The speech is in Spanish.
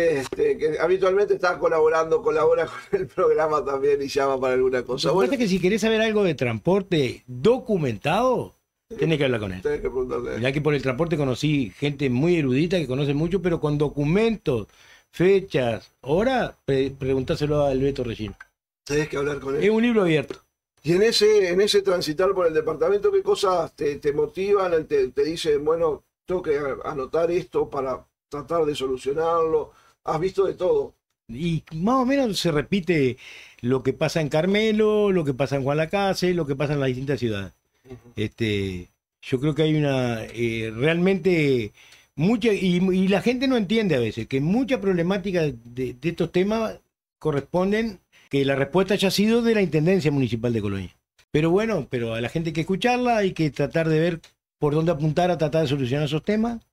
Este, que habitualmente está colaborando, colabora con el programa también y llama para alguna cosa. que si querés saber algo de transporte documentado, tenés que hablar con él. Ya que por el transporte conocí gente muy erudita que conoce mucho, pero con documentos, fechas, hora, preguntárselo preguntáselo a Alberto Regino. Tenés que hablar con él. Es un libro abierto. Y en ese, en ese transitar por el departamento, ¿qué cosas te, motivan? Te, te dicen, bueno, tengo que anotar esto para tratar de solucionarlo has visto de todo. Y más o menos se repite lo que pasa en Carmelo, lo que pasa en Juan Lacase, lo que pasa en las distintas ciudades. Este, yo creo que hay una eh, realmente mucha y, la gente no entiende a veces que mucha problemática de, estos temas corresponden que la respuesta haya sido de la Intendencia Municipal de Colonia. Pero bueno, pero a la gente hay que escucharla, hay que tratar de ver por dónde apuntar a tratar de solucionar esos temas.